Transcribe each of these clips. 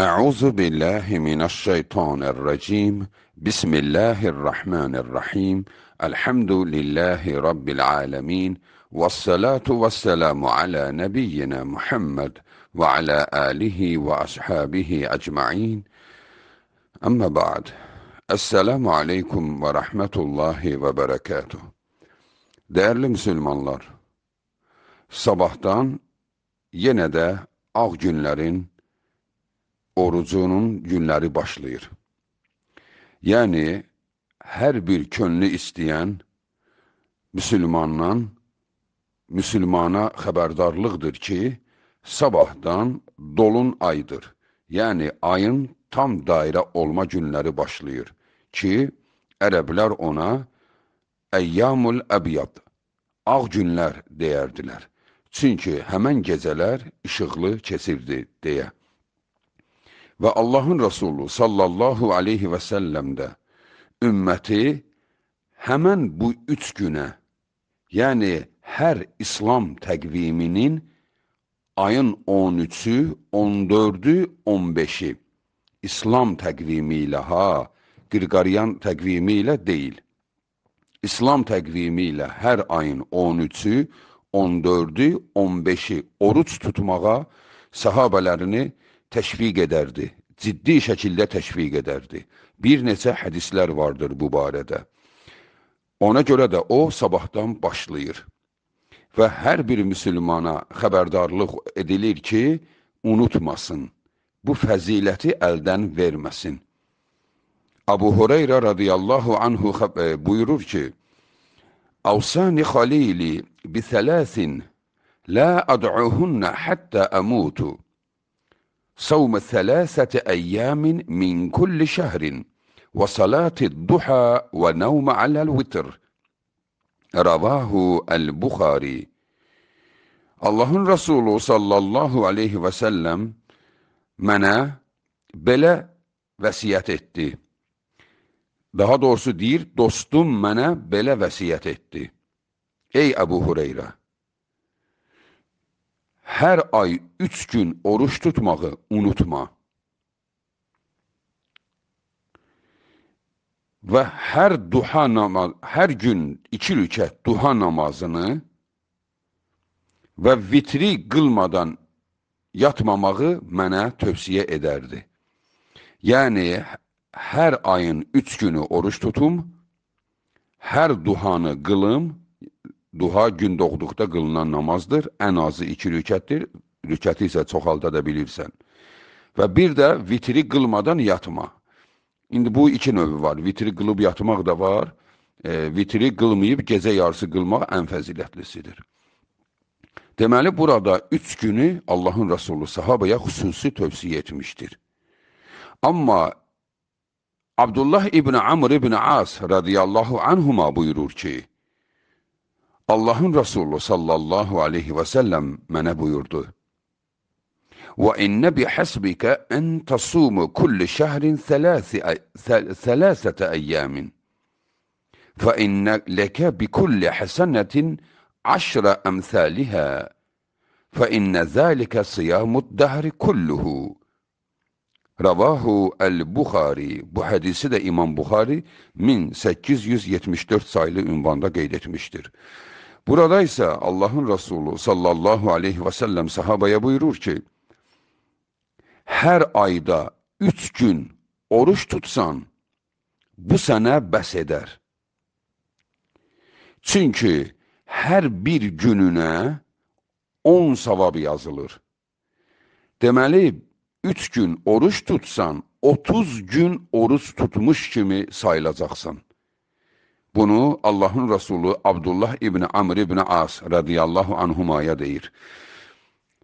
أعوذ بالله من الشيطان الرجيم بسم الله الرحمن الرحيم الحمد لله رب العالمين والصلاة والسلام على نبينا محمد وعلى آله وأصحابه أجمعين أما بعد السلام عليكم ورحمة الله وبركاته Berekatuh. Değerli Müslümanlar, sabahtan yine de ağ günlerin orucunun günləri başlayır. Yəni, hər bir könlü istəyən müsülmandan müsülmana xəbərdarlıqdır ki, sabahdan dolun aydır, yəni ayın tam dairə olma günləri başlayır ki, ərəblər ona Əyyamul Əbiyyad, ağ günlər deyərdilər. Çünki həmən gecələr işıqlı keçirdi, deyə və Allahın Rəsulu sallallahu aleyhi və səlləmdə ümməti həmən bu üç günə, yəni hər İslam təqviminin ayın 13-ü, 14-ü, 15-i İslam təqvimi ilə ha, Qırqaryan təqvimi ilə deyil. İslam təqvimi ilə hər ayın 13-ü, 14-ü, 15-i oruç tutmağa, sahabələrini təşviq edərdi, ciddi şəkildə təşviq edərdi. Bir neçə hədislər vardır bu barədə. Ona görə də o sabahdan başlayır. Və hər bir müsəlmana xəbərdarlıq edilir ki, unutmasın. Bu fəziləti əldən verməsin. Abu Hureyra radiyallahu anhu e, buyurur ki, Avsani xalili bi thələsin, la ad'uhunna həttə əmutu. صوم ثلاثة أيام من كل شهر وصلاة الضحى ونوم على الوتر رواه البخاري اللهم رسول صلى الله عليه وسلم منا بلا vasiyet etti. Daha doğrusu değil, dostum bana böyle vasiyet etti. Ey Abu Hureyre! her ay üç gün oruç tutmağı unutma. Ve her duha namaz, her gün iki rüket duha namazını ve vitri kılmadan yatmamağı mənə tövsiye ederdi. Yani her ayın üç günü oruç tutum, her duhanı kılım Duha gün doğduqda qılınan namazdır, ən azı iki rükətdir, rükəti isə çoxalda da bilirsən. Və bir də vitri qılmadan yatma. İndi bu iki növü var, vitri qılıb yatmaq da var, e, vitri qılmayıb gecə yarısı qılmaq ən fəzilətlisidir. Deməli, burada üç günü Allahın Rasulü sahabaya xüsusi tövsiyə etmişdir. Amma Abdullah ibn Amr ibn As radiyallahu anhuma buyurur ki, Allah'ın Resulü sallallahu aleyhi ve sellem bana buyurdu. وَاِنَّ بِحَسْبِكَ اَنْ تَصُومُ كُلِّ شَهْرٍ ثَلَاثَةَ اَيَّامٍ فَاِنَّ لَكَ بِكُلِّ حَسَنَةٍ عَشْرَ اَمْثَالِهَا فَاِنَّ ذَٰلِكَ صِيَامُ الدَّهْرِ كُلُّهُ Ravahu el-Bukhari. Bu hadisi de İmam Bukhari 1874 sayılı ünvanda kaydetmiştir. Burada isə Allahın Resulü sallallahu aleyhi və səlləm sahabaya buyurur ki, hər ayda üç gün oruç tutsan, bu sənə bəs edər. Çünki hər bir gününə 10 savab yazılır. Deməli, 3 gün oruç tutsan, 30 gün oruç tutmuş kimi sayılacaqsan. Bunu Allahın Resulü Abdullah ibn Amr ibn As radiyallahu anhumaya deyir.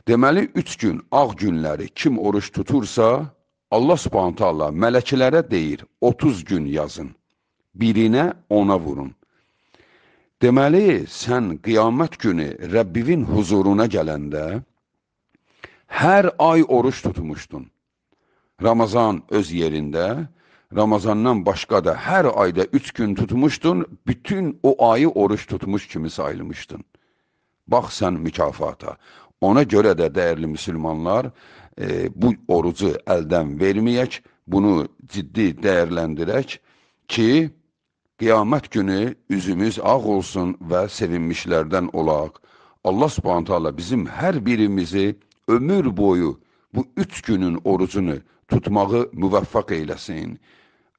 Deməli, üç gün, ağ günləri kim oruç tutursa, Allah subhanətə Allah mələkilərə deyir, 30 gün yazın, birinə ona vurun. Deməli, sən qiyamət günü Rəbbivin huzuruna gələndə, hər ay oruç tutmuşdun. Ramazan öz yerində, Ramazandan başqa da hər ayda üç gün tutmuşdun, bütün o ayı oruç tutmuş kimi sayılmışdın. Bax sən mükafata. Ona görə də dəyərli müsəlmanlar e, bu orucu əldən verməyək, bunu ciddi dəyərləndirək ki, qiyamət günü üzümüz ağ olsun və sevinmişlərdən olaq. Allah Subhanahu taala bizim hər birimizi ömür boyu bu üç günün orucunu tutmağı müvəffəq eyləsin.